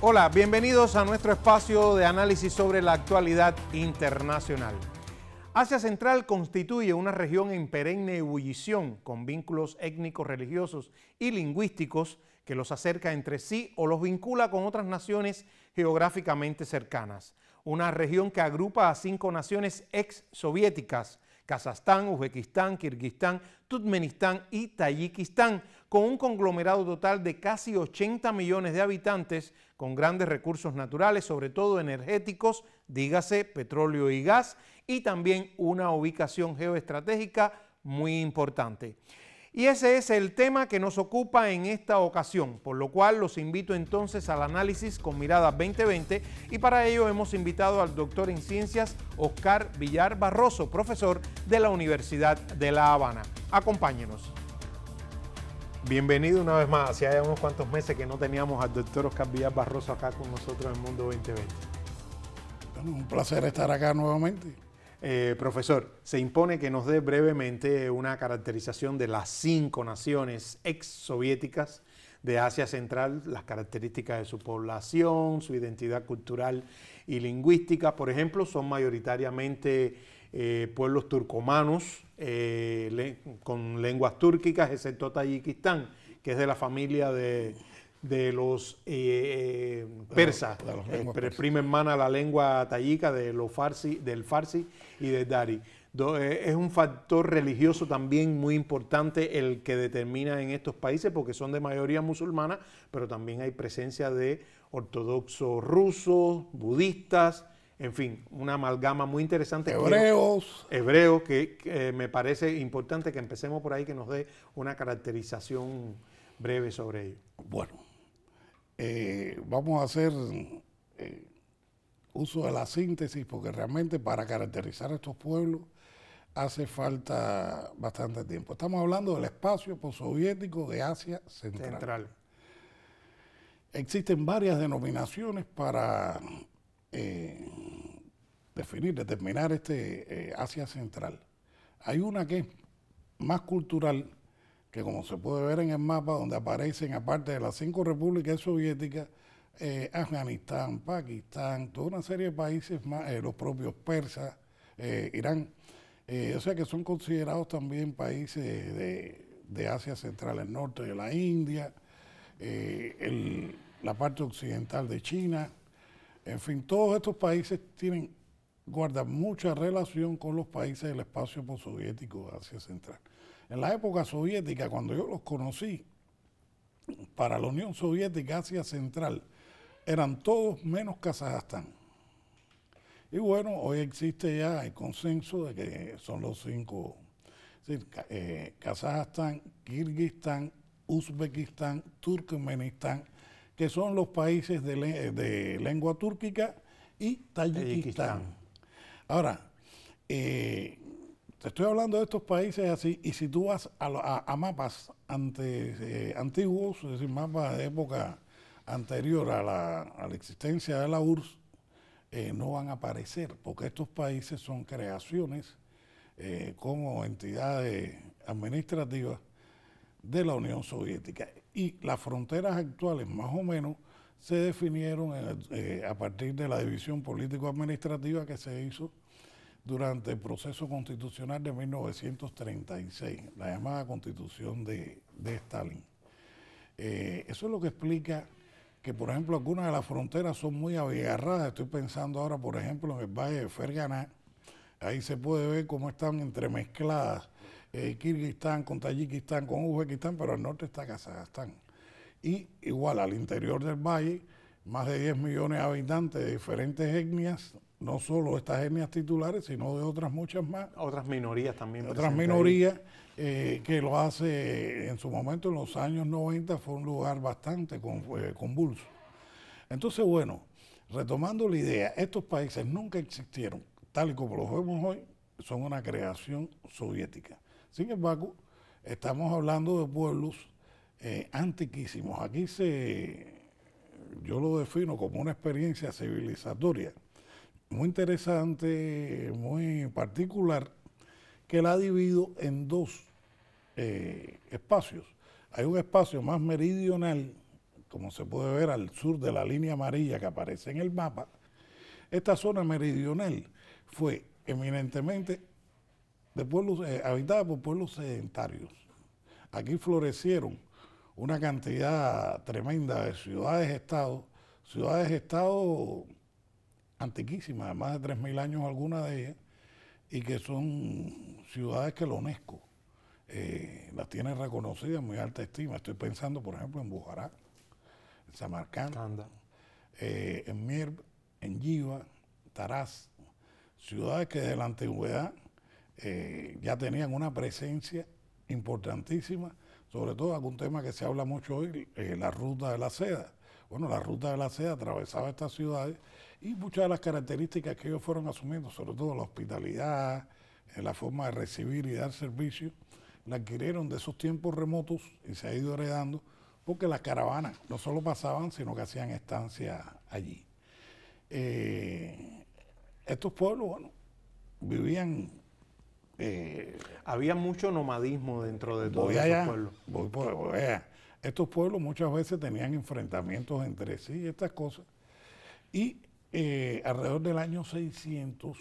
Hola, bienvenidos a nuestro espacio de análisis sobre la actualidad internacional. Asia Central constituye una región en perenne ebullición con vínculos étnicos, religiosos y lingüísticos que los acerca entre sí o los vincula con otras naciones geográficamente cercanas. Una región que agrupa a cinco naciones ex-soviéticas, Kazajstán, Uzbekistán, Kirguistán, Turkmenistán y Tayikistán, con un conglomerado total de casi 80 millones de habitantes con grandes recursos naturales, sobre todo energéticos, dígase petróleo y gas, y también una ubicación geoestratégica muy importante. Y ese es el tema que nos ocupa en esta ocasión, por lo cual los invito entonces al análisis con Mirada 2020 y para ello hemos invitado al doctor en ciencias Oscar Villar Barroso, profesor de la Universidad de La Habana. Acompáñenos. Bienvenido una vez más. Hacía ya unos cuantos meses que no teníamos al doctor Oscar Villar Barroso acá con nosotros en Mundo 2020. un placer estar acá nuevamente. Eh, profesor, se impone que nos dé brevemente una caracterización de las cinco naciones exsoviéticas de Asia Central, las características de su población, su identidad cultural y lingüística, por ejemplo, son mayoritariamente eh, pueblos turcomanos eh, con lenguas túrquicas, excepto Tayikistán, que es de la familia de, los eh, persas, de prima hermana la lengua tayika de los farsi, del farsi y del dari. es un factor religioso también muy importante el que determina en estos países porque son de mayoría musulmana, pero también hay presencia de ortodoxos rusos, budistas, en fin, una amalgama muy interesante. Hebreos. hebreos, que, eh, me parece importante que empecemos por ahí, que nos dé una caracterización breve sobre ello. Bueno, eh, vamos a hacer eh, uso de la síntesis, porque realmente para caracterizar a estos pueblos hace falta bastante tiempo. Estamos hablando del espacio postsoviético de Asia Central. Existen varias denominaciones para eh, definir, determinar este eh, Asia Central. Hay una que es más cultural, que como se puede ver en el mapa, donde aparecen, aparte de las cinco repúblicas soviéticas, eh, Afganistán, Pakistán, toda una serie de países más, los propios persas, Irán, o sea que son considerados también países de, Asia Central, el norte de la India, la parte occidental de China, en fin, todos estos países tienen, guardan mucha relación con los países del espacio postsoviético de Asia Central. En la época soviética, cuando yo los conocí, para la Unión Soviética Asia Central, eran todos menos Kazajstán. Y bueno, hoy existe ya el consenso de que son los cinco, eh, Kazajstán, Kirguistán, Uzbekistán, Turkmenistán que son los países de, lengua túrquica y Tayikistán. Ahora, eh, te estoy hablando de estos países así, y si tú vas a, mapas antes, eh, antiguos, es decir, mapas de época anterior a la, existencia de la URSS, eh, no van a aparecer, porque estos países son creaciones como entidades administrativas de la Unión Soviética y las fronteras actuales más o menos se definieron eh, eh, a partir de la división político-administrativa que se hizo durante el proceso constitucional de 1936, la llamada constitución de, Stalin. Eh, eso es lo que explica que, por ejemplo, algunas de las fronteras son muy abigarradas. Estoy pensando ahora, por ejemplo, en el Valle de Ferganá. Ahí se puede ver cómo están entremezcladas eh, Kirguistán, con Tayikistán, con Uzbekistán, pero al norte está Kazajstán. Y igual al interior del valle, más de 10 millones de habitantes de diferentes etnias, no solo estas etnias titulares, sino de otras muchas más. Otras minorías también. Otras minorías eh, que lo hace en su momento, en los años 90, fue un lugar bastante eh, convulso. Entonces, bueno, retomando la idea, estos países nunca existieron, tal y como los vemos hoy, son una creación soviética. Sin embargo, estamos hablando de pueblos eh, antiquísimos. Aquí se, yo lo defino como una experiencia civilizatoria muy interesante, muy particular, que la ha divido en dos eh, espacios. Hay un espacio más meridional, como se puede ver al sur de la línea amarilla que aparece en el mapa. Esta zona meridional fue eminentemente de pueblos, eh, por pueblos sedentarios. Aquí florecieron una cantidad tremenda de ciudades estado ciudades estado antiquísimas, más de 3.000 años algunas de ellas, y que son ciudades que la UNESCO eh, las tiene reconocidas en muy alta estima. Estoy pensando, por ejemplo, en Bujará, en Samarcanda, eh, en Mierb, en Yiva, Taraz, ciudades que de la antigüedad eh, ya tenían una presencia importantísima, sobre todo algún tema que se habla mucho hoy, eh, la ruta de la seda. Bueno, la ruta de la seda atravesaba estas ciudades y muchas de las características que ellos fueron asumiendo, sobre todo la hospitalidad, eh, la forma de recibir y dar servicio, la adquirieron de esos tiempos remotos y se ha ido heredando porque las caravanas no solo pasaban, sino que hacían estancia allí. estos pueblos, bueno, vivían eh, Había mucho nomadismo dentro de todos estos pueblos. Voy Estos pueblos muchas veces tenían enfrentamientos entre sí y estas cosas. Y eh, alrededor del año 600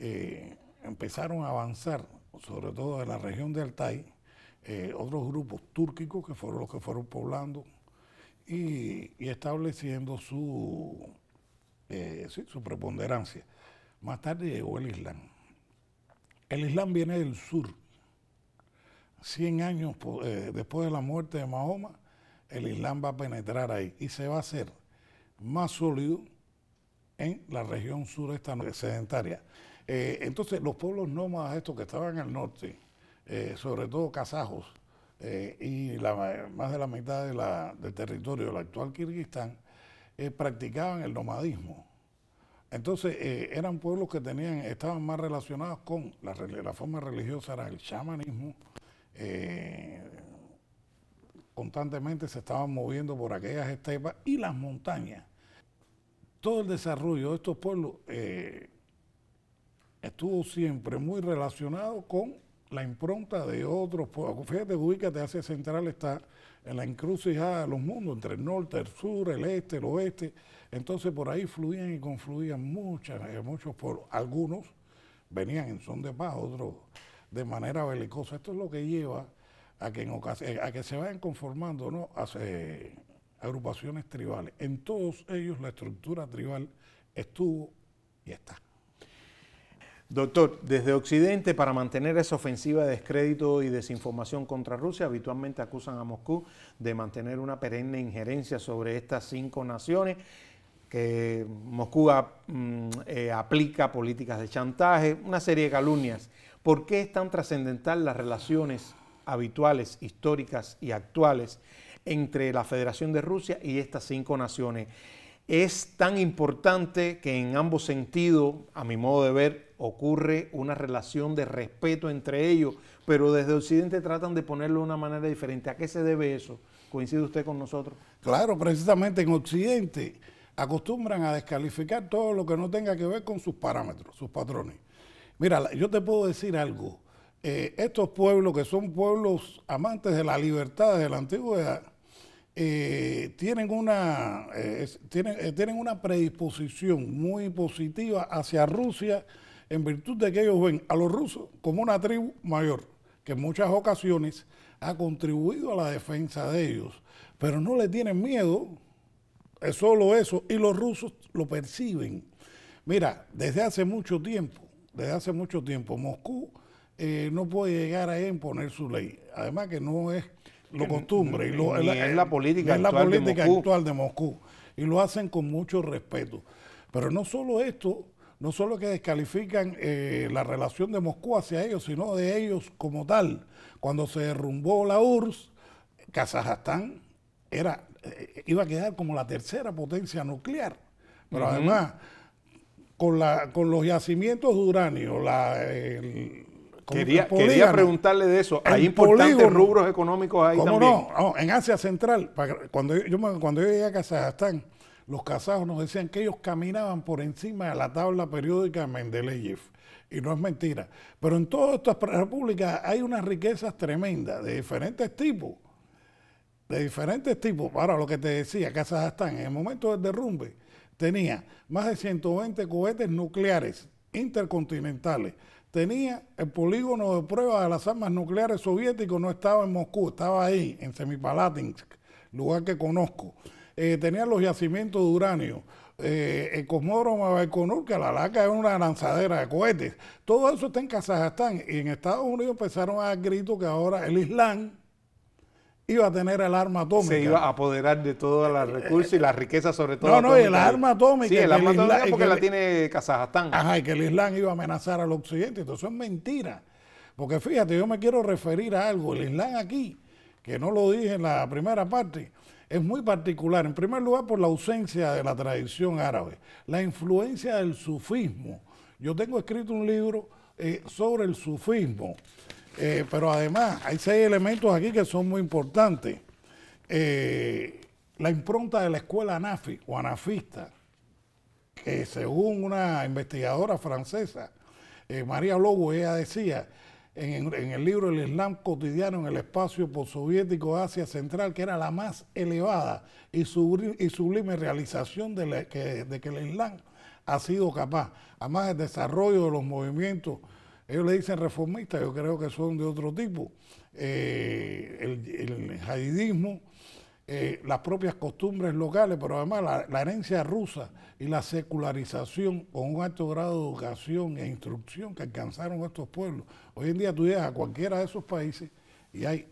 eh, empezaron a avanzar, sobre todo en la región de Altai, otros grupos túrquicos que fueron los que fueron poblando y, estableciendo su, su preponderancia. Más tarde llegó el Islam el Islam viene del sur. 100 años eh, después de la muerte de Mahoma, el Islam va a penetrar ahí y se va a hacer más sólido en la región sureste sedentaria. Eh, entonces, los pueblos nómadas, estos que estaban al norte, eh, sobre todo kazajos, y más de la mitad del territorio del actual Kirguistán, practicaban el nomadismo entonces eh, eran pueblos que tenían, estaban más relacionados con la, forma religiosa, era el chamanismo. Eh, constantemente se estaban moviendo por aquellas estepas y las montañas. Todo el desarrollo de estos pueblos eh, estuvo siempre muy relacionado con la impronta de otros pueblos. Fíjate, ubícate, Asia central está en la encrucijada de los mundos, entre el norte, el sur, el este, el oeste. Entonces por ahí fluían y confluían muchas, eh, muchos pueblos. Algunos venían en son de paz, otros de manera belicosa. Esto es lo que lleva a que, en eh, a que se vayan conformando ¿no? Eh, agrupaciones tribales. En todos ellos la estructura tribal estuvo y está. Doctor, desde Occidente, para mantener esa ofensiva de descrédito y desinformación contra Rusia, habitualmente acusan a Moscú de mantener una perenne injerencia sobre estas cinco naciones, que Moscú mm, eh, aplica políticas de chantaje, una serie de calumnias. ¿Por qué es tan trascendental las relaciones habituales, históricas y actuales entre la Federación de Rusia y estas cinco naciones? es tan importante que en ambos sentidos, a mi modo de ver, ocurre una relación de respeto entre ellos, pero desde Occidente tratan de ponerlo de una manera diferente. ¿A qué se debe eso? ¿Coincide usted con nosotros? Claro, precisamente en Occidente acostumbran a descalificar todo lo que no tenga que ver con sus parámetros, sus patrones. Mira, yo te puedo decir algo. Eh, estos pueblos que son pueblos amantes de la libertad desde la antigüedad, eh, tienen, una, eh, tienen, eh, tienen una predisposición muy positiva hacia Rusia en virtud de que ellos ven a los rusos como una tribu mayor, que en muchas ocasiones ha contribuido a la defensa de ellos, pero no le tienen miedo, es solo eso, y los rusos lo perciben. Mira, desde hace mucho tiempo, desde hace mucho tiempo, Moscú eh, no puede llegar a imponer su ley, además que no es lo costumbre. y es la política, actual, de Moscú. Y lo hacen con mucho respeto. Pero no solo esto, no solo que descalifican eh, la relación de Moscú hacia ellos, sino de ellos como tal. Cuando se derrumbó la URSS, Kazajstán era, eh, iba a quedar como la tercera potencia nuclear. Pero además, con, la, con los yacimientos de uranio, la, Quería, preguntarle de eso. ¿Hay importantes rubros económicos ahí también? No? no, en Asia Central, cuando, yo, cuando yo llegué a Kazajstán, los kazajos nos decían que ellos caminaban por encima de la tabla periódica de Mendeleev. Y no es mentira. Pero en todas estas repúblicas hay unas riquezas tremendas de diferentes tipos. De diferentes tipos. Ahora, lo que te decía, Kazajstán, en el momento del derrumbe, tenía más de 120 cohetes nucleares intercontinentales tenía el polígono de prueba de las armas nucleares soviéticos, no estaba en Moscú, estaba ahí, en Semipalatinsk, lugar que conozco. Eh, tenía los yacimientos de uranio, eh, el cosmódromo Baikonur, que a la laca es una lanzadera de cohetes. Todo eso está en Kazajstán y en Estados Unidos empezaron a dar que ahora el Islam iba a tener el arma atómica. Se iba a apoderar de todos los recursos y las riquezas, sobre todo. No, no, el arma atómica. Sí, el arma atómica porque la tiene Kazajstán. Ajá, y que el Islam iba a amenazar al occidente. Entonces eso es mentira. Porque fíjate, yo me quiero referir a algo. El Islam aquí, que no lo dije en la primera parte, es muy particular. En primer lugar, por la ausencia de la tradición árabe, la influencia del sufismo. Yo tengo escrito un libro eh, sobre el sufismo eh, pero además hay seis elementos aquí que son muy importantes. Eh, la impronta de la escuela anafi o anafista, que según una investigadora francesa, eh, María Lobo, ella decía en, el libro El Islam cotidiano en el espacio postsoviético Asia Central, que era la más elevada y, sublime, realización de, que, de que el Islam ha sido capaz, además el desarrollo de los movimientos ellos le dicen reformistas, yo creo que son de otro tipo. Eh, el, el jadidismo, eh, las propias costumbres locales, pero además la, herencia rusa y la secularización con un alto grado de educación e instrucción que alcanzaron estos pueblos. Hoy en día tú llegas a cualquiera de esos países y hay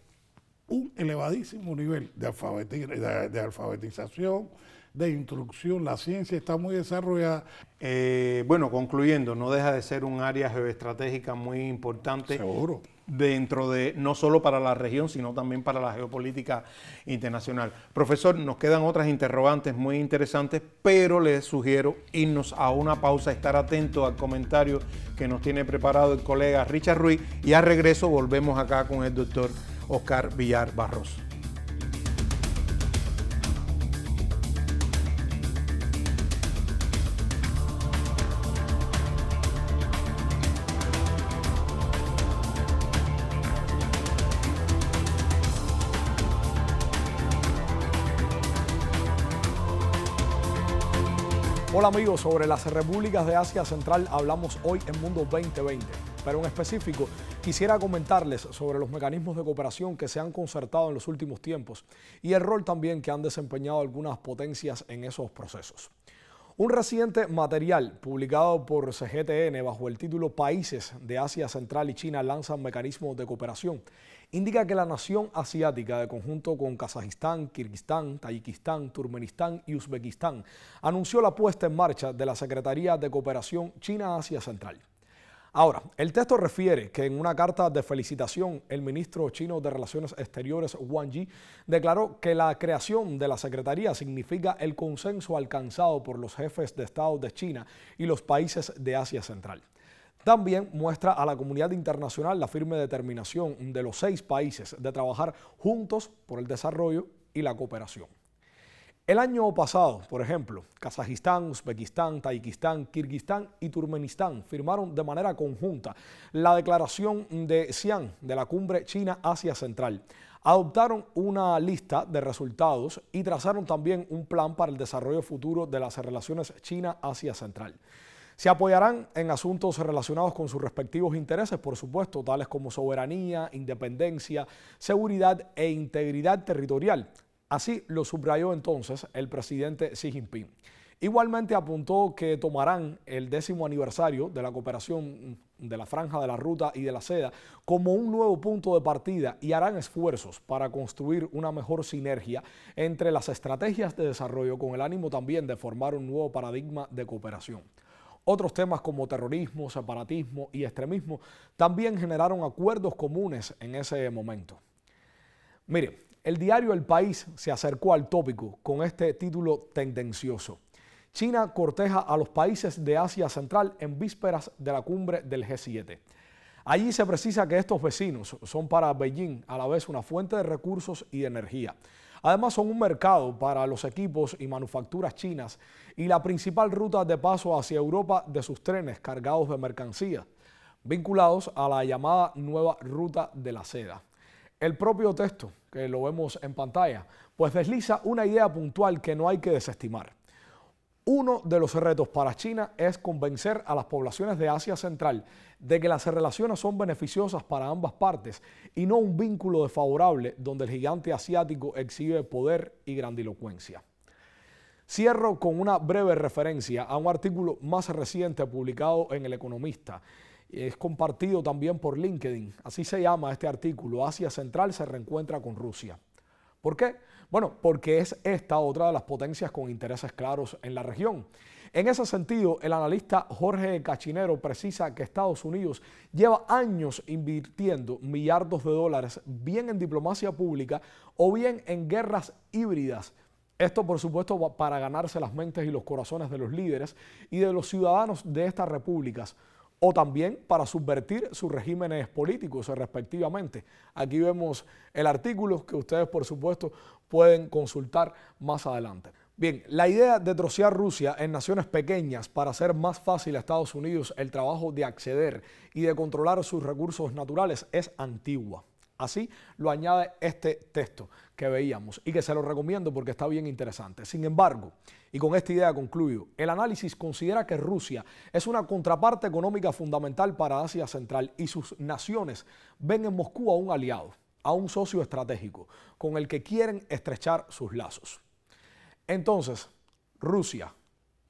un elevadísimo nivel de, de alfabetización, de instrucción. La ciencia está muy desarrollada. Eh, bueno, concluyendo, no deja de ser un área geoestratégica muy importante. Dentro de, no solo para la región, sino también para la geopolítica internacional. Profesor, nos quedan otras interrogantes muy interesantes, pero les sugiero irnos a una pausa, estar atento al comentario que nos tiene preparado el colega Richard Ruiz y al regreso volvemos acá con el doctor Oscar Villar Barroso. Hola amigos, sobre las repúblicas de Asia Central hablamos hoy en Mundo 2020, pero en específico quisiera comentarles sobre los mecanismos de cooperación que se han concertado en los últimos tiempos y el rol también que han desempeñado algunas potencias en esos procesos. Un reciente material publicado por CGTN bajo el título Países de Asia Central y China lanzan mecanismos de cooperación indica que la nación asiática, de conjunto con Kazajistán, Kirguistán, Tayikistán, Turmenistán y Uzbekistán, anunció la puesta en marcha de la Secretaría de Cooperación China-Asia Central. Ahora, el texto refiere que en una carta de felicitación el ministro chino de Relaciones Exteriores Wang Yi declaró que la creación de la Secretaría significa el consenso alcanzado por los jefes de Estado de China y los países de Asia Central. También muestra a la comunidad internacional la firme determinación de los seis países de trabajar juntos por el desarrollo y la cooperación. El año pasado, por ejemplo, Kazajistán, Uzbekistán, Tayikistán, Kirguistán y Turmenistán firmaron de manera conjunta la declaración de Xi'an de la cumbre China-Asia Central. Adoptaron una lista de resultados y trazaron también un plan para el desarrollo futuro de las relaciones China-Asia Central. Se apoyarán en asuntos relacionados con sus respectivos intereses, por supuesto, tales como soberanía, independencia, seguridad e integridad territorial, Así lo subrayó entonces el presidente Xi Jinping. Igualmente apuntó que tomarán el décimo aniversario de la cooperación de la franja de la ruta y de la seda como un nuevo punto de partida y harán esfuerzos para construir una mejor sinergia entre las estrategias de desarrollo con el ánimo también de formar un nuevo paradigma de cooperación. Otros temas como terrorismo, separatismo y extremismo también generaron acuerdos comunes en ese momento. Miren, el diario El País se acercó al tópico con este título tendencioso. China corteja a los países de Asia Central en vísperas de la cumbre del G7. Allí se precisa que estos vecinos son para Beijing a la vez una fuente de recursos y de energía. Además son un mercado para los equipos y manufacturas chinas y la principal ruta de paso hacia Europa de sus trenes cargados de mercancías, vinculados a la llamada nueva ruta de la seda. El propio texto, que lo vemos en pantalla, pues desliza una idea puntual que no hay que desestimar. Uno de los retos para China es convencer a las poblaciones de Asia Central de que las relaciones son beneficiosas para ambas partes y no un vínculo desfavorable donde el gigante asiático exhibe poder y grandilocuencia. Cierro con una breve referencia a un artículo más reciente publicado en El Economista, es compartido también por LinkedIn. Así se llama este artículo. Asia Central se reencuentra con Rusia. ¿Por qué? Bueno, porque es esta otra de las potencias con intereses claros en la región. En ese sentido, el analista Jorge Cachinero precisa que Estados Unidos lleva años invirtiendo millardos de dólares bien en diplomacia pública o bien en guerras híbridas esto, por supuesto, para ganarse las mentes y los corazones de los líderes y de los ciudadanos de estas repúblicas, o también para subvertir sus regímenes políticos respectivamente. Aquí vemos el artículo que ustedes, por supuesto, pueden consultar más adelante. Bien, la idea de trocear Rusia en naciones pequeñas para hacer más fácil a Estados Unidos el trabajo de acceder y de controlar sus recursos naturales es antigua. Así lo añade este texto que veíamos y que se lo recomiendo porque está bien interesante. Sin embargo, y con esta idea concluyo, el análisis considera que Rusia es una contraparte económica fundamental para Asia Central y sus naciones ven en Moscú a un aliado, a un socio estratégico con el que quieren estrechar sus lazos. Entonces, Rusia,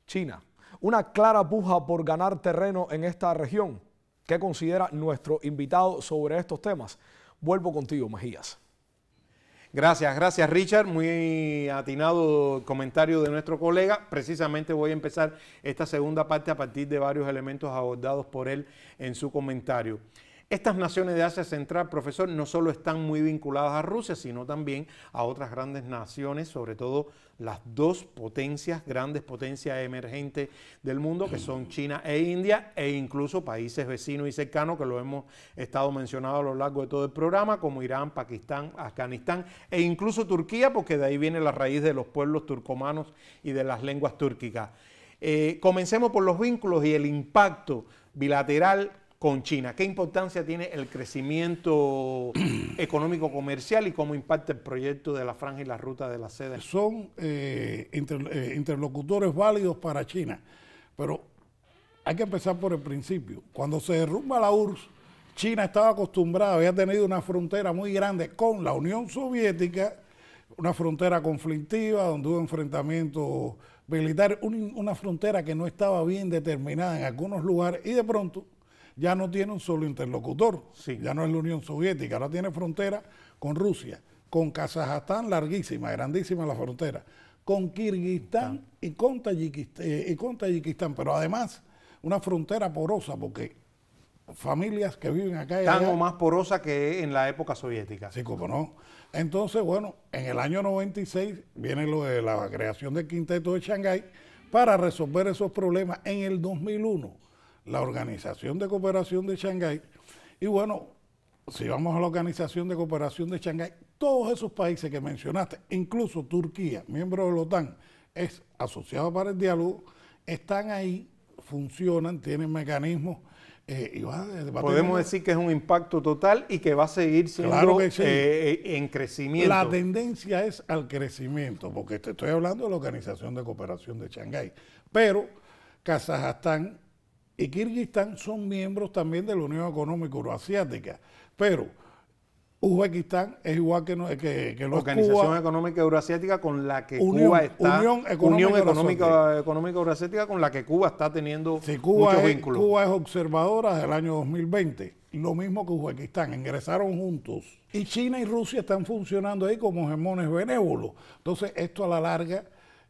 China, una clara puja por ganar terreno en esta región. ¿Qué considera nuestro invitado sobre estos temas? Vuelvo contigo, Mejías. Gracias, gracias Richard. Muy atinado comentario de nuestro colega. Precisamente voy a empezar esta segunda parte a partir de varios elementos abordados por él en su comentario. Estas naciones de Asia Central, profesor, no solo están muy vinculadas a Rusia, sino también a otras grandes naciones, sobre todo las dos potencias, grandes potencias emergentes del mundo, que son China e India, e incluso países vecinos y cercanos, que lo hemos estado mencionando a lo largo de todo el programa, como Irán, Pakistán, Afganistán, e incluso Turquía, porque de ahí viene la raíz de los pueblos turcomanos y de las lenguas túrquicas. Eh, comencemos por los vínculos y el impacto bilateral con China. ¿Qué importancia tiene el crecimiento económico comercial y cómo impacta el proyecto de la franja y la ruta de la sede? Son eh, eh, interlocutores válidos para China, pero hay que empezar por el principio. Cuando se derrumba la URSS, China estaba acostumbrada, había tenido una frontera muy grande con la Unión Soviética, una frontera conflictiva donde hubo enfrentamientos militares, una frontera que no estaba bien determinada en algunos lugares y de pronto ya no tiene un solo interlocutor, ya no es la Unión Soviética, ahora tiene frontera con Rusia, con Kazajstán larguísima, grandísima la frontera, con Kirguistán eh, y, con Tayikistán, pero además una frontera porosa porque familias que viven acá... Tan o más porosa que en la época soviética. Sí, como no. Entonces, bueno, en el año 96 viene lo de la creación del Quinteto de Shanghái para resolver esos problemas en el 2001 la Organización de Cooperación de Shanghái. Y bueno, si vamos a la Organización de Cooperación de Shanghái, todos esos países que mencionaste, incluso Turquía, miembro de la OTAN, es asociado para el diálogo, están ahí, funcionan, tienen mecanismos. Eh, Podemos decir que es un impacto total y que va a seguir siendo eh, en crecimiento. La tendencia es al crecimiento, porque te estoy hablando de la Organización de Cooperación de Shanghái. Pero Kazajstán y Kirguistán son miembros también de la Unión Económica Euroasiática. Pero Uzbekistán es igual que, que, que Organización Económica Euroasiática con la que Cuba está. Unión Económica, Económica, Euroasiática con la que Cuba está teniendo muchos vínculos. Cuba es observadora del año 2020, lo mismo que Uzbekistán, ingresaron juntos. Y China y Rusia están funcionando ahí como gemones benévolos. Entonces, esto a la larga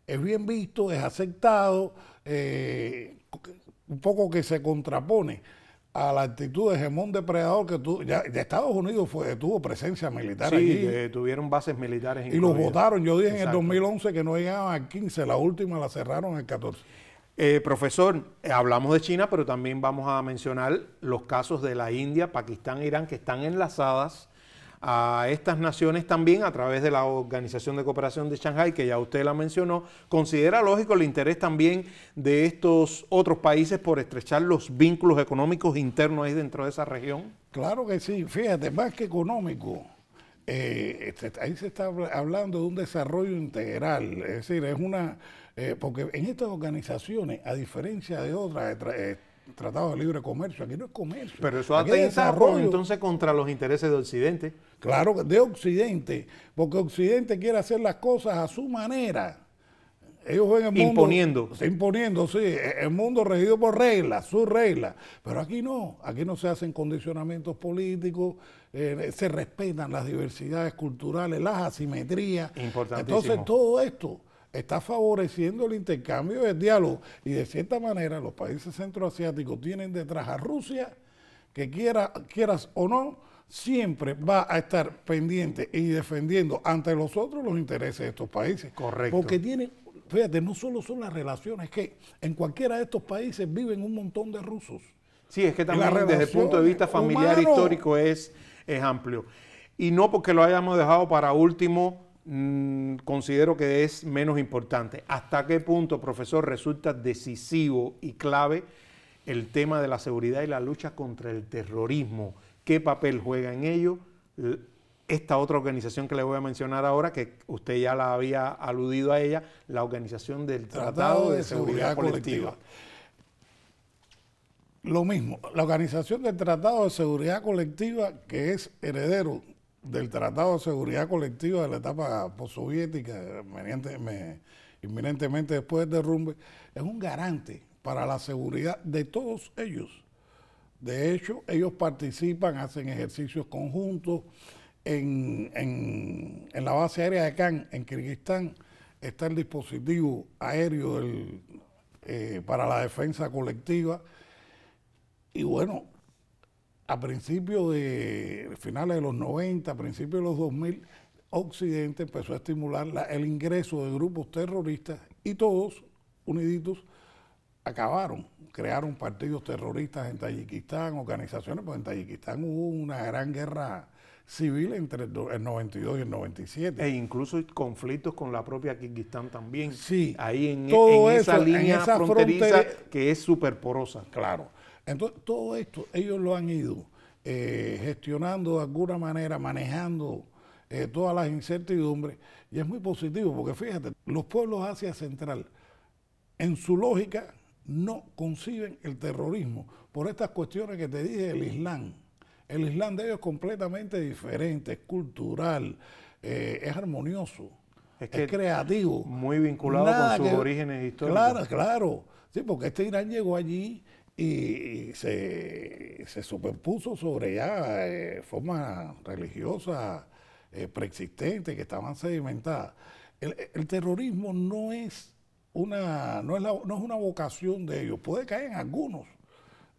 es bien visto, es aceptado. Eh, un poco que se contrapone a la actitud de Gemón Depredador que ya, de Estados Unidos fue, tuvo presencia militar sí, allí. tuvieron bases militares. Y los votaron, yo dije en el 2011 que no llegaban a 15, la última la cerraron en 14. Eh, profesor, eh, hablamos de China, pero también vamos a mencionar los casos de la India, Pakistán, e Irán, que están enlazadas a estas naciones también a través de la Organización de Cooperación de Shanghái, que ya usted la mencionó, considera lógico el interés también de estos otros países por estrechar los vínculos económicos internos ahí dentro de esa región? Claro que sí, fíjate, más que económico. Eh, este, ahí se está hablando de un desarrollo integral, es decir, es una, eh, porque en estas organizaciones, a diferencia de otras, eh, tratado de libre comercio, aquí no es comercio. Pero eso atenta desarrollo. entonces contra los intereses de Occidente. Claro, de Occidente, porque Occidente quiere hacer las cosas a su manera. Ellos ven el mundo. Imponiendo. Imponiendo, sí. E, el mundo regido por reglas, sus reglas. Pero aquí no. Aquí no se hacen condicionamientos políticos, eh, se respetan las diversidades culturales, las asimetrías. Entonces, todo esto está favoreciendo el intercambio de diálogo. Y de cierta manera los países centroasiáticos tienen detrás a Rusia, que quiera, quieras o no, siempre va a estar pendiente y defendiendo ante los otros los intereses de estos países. Correcto. Porque tienen, fíjate, no solo son las relaciones, que en cualquiera de estos países viven un montón de rusos. Sí, es que también desde el punto de vista familiar histórico es, es amplio. Y no porque lo hayamos dejado para último Mm, considero que es menos importante. ¿Hasta qué punto, profesor, resulta decisivo y clave el tema de la seguridad y la lucha contra el terrorismo? ¿Qué papel juega en ello esta otra organización que le voy a mencionar ahora, que usted ya la había aludido a ella, la Organización del Tratado, de, Seguridad, Colectiva. Lo mismo, la Organización del Tratado de Seguridad Colectiva, que es heredero del Tratado de Seguridad Colectiva de la etapa postsoviética, inminentemente después del derrumbe, es un garante para la seguridad de todos ellos. De hecho, ellos participan, hacen ejercicios conjuntos. En, la base aérea de Can, en Kirguistán, está el dispositivo aéreo eh, para la defensa colectiva. Y bueno, a principios de finales de los 90, a principios de los 2000, Occidente empezó a estimular el ingreso de grupos terroristas y todos, uniditos, acabaron, crearon partidos terroristas en Tayikistán, organizaciones, porque en Tayikistán hubo una gran guerra civil entre el, 92 y el 97. E incluso conflictos con la propia Kirguistán también. Sí. Ahí en, esa línea fronteriza que es súper porosa. Claro. Entonces, todo esto ellos lo han ido eh, gestionando de alguna manera, manejando eh, todas las incertidumbres, y es muy positivo, porque fíjate, los pueblos Asia Central, en su lógica, no conciben el terrorismo por estas cuestiones que te dije del Islam. El Islam de ellos es completamente diferente, es cultural, eh, es armonioso, es, creativo. Muy vinculado con sus orígenes históricos. Claro, claro. Sí, porque este Irán llegó allí y se, superpuso sobre ya eh, formas religiosas eh, preexistentes que estaban sedimentadas. El, terrorismo no es, una, no, es no es una vocación de ellos, puede caer en algunos,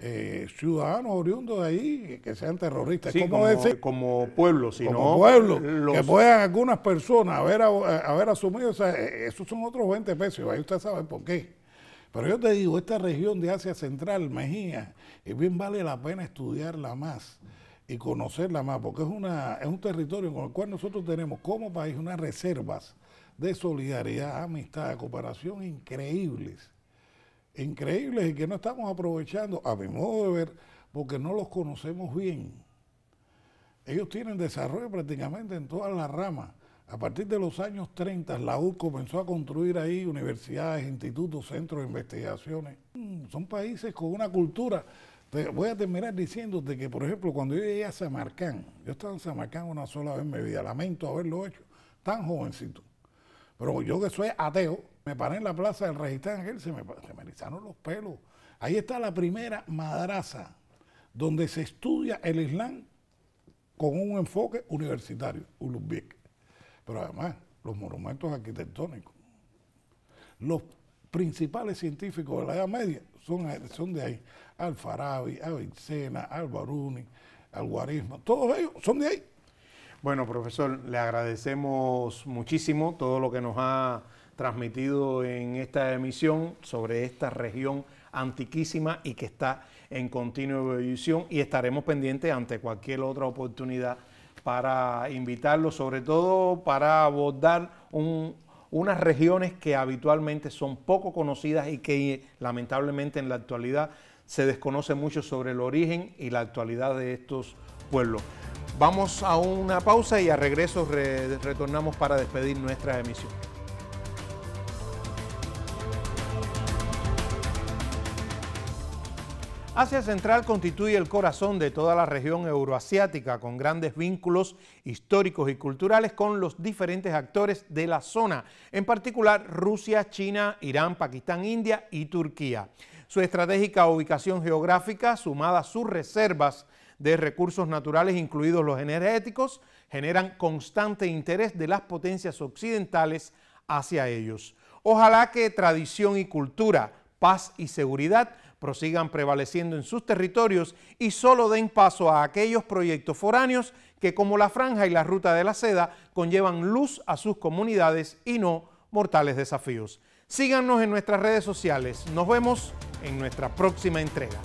eh, ciudadanos oriundos de ahí que sean terroristas. como, decir? como pueblo, sino como pueblo, que puedan algunas personas haber, haber asumido, esos son otros 20 pesos, ahí usted sabe por qué. Pero yo te digo, esta región de Asia Central, Mejía, es bien vale la pena estudiarla más y conocerla más, porque es, una, un territorio con el cual nosotros tenemos como país unas reservas de solidaridad, amistad, cooperación increíbles, increíbles y que no estamos aprovechando, a mi modo de ver, porque no los conocemos bien. Ellos tienen desarrollo prácticamente en todas las ramas a partir de los años 30, la U comenzó a construir ahí universidades, institutos, centros de investigaciones. Mm, son países con una cultura. Voy a terminar diciéndote que, por ejemplo, cuando yo llegué a Samarcán, yo estaba en Samarcán una sola vez en mi vida, lamento haberlo hecho, tan jovencito. Pero yo que soy ateo, me paré en la plaza del Registán aquel, se me, se me erizaron los pelos. Ahí está la primera madraza, donde se estudia el Islam con un enfoque universitario, Ulumbek. Pero además, los monumentos arquitectónicos. Los principales científicos de la Edad Media son, de ahí. al Farabi, al Avicena, al Alguarismo, todos ellos son de ahí. Bueno, profesor, le agradecemos muchísimo todo lo que nos ha transmitido en esta emisión sobre esta región antiquísima y que está en continua evolución y estaremos pendientes ante cualquier otra oportunidad para invitarlos, sobre todo para abordar unas regiones que habitualmente son poco conocidas y que lamentablemente en la actualidad se desconoce mucho sobre el origen y la actualidad de estos pueblos. Vamos a una pausa y a regreso retornamos para despedir nuestra emisión. Asia Central constituye el corazón de toda la región euroasiática con grandes vínculos históricos y culturales con los diferentes actores de la zona, en particular Rusia, China, Irán, Pakistán, India y Turquía. Su estratégica ubicación geográfica, sumada a sus reservas de recursos naturales, incluidos los energéticos, generan constante interés de las potencias occidentales hacia ellos. Ojalá que tradición y cultura, paz y seguridad prosigan prevaleciendo en sus territorios y solo den paso a aquellos proyectos foráneos que como la franja y la ruta de la seda conllevan luz a sus comunidades y no mortales desafíos. Síganos en nuestras redes sociales. Nos vemos en nuestra próxima entrega.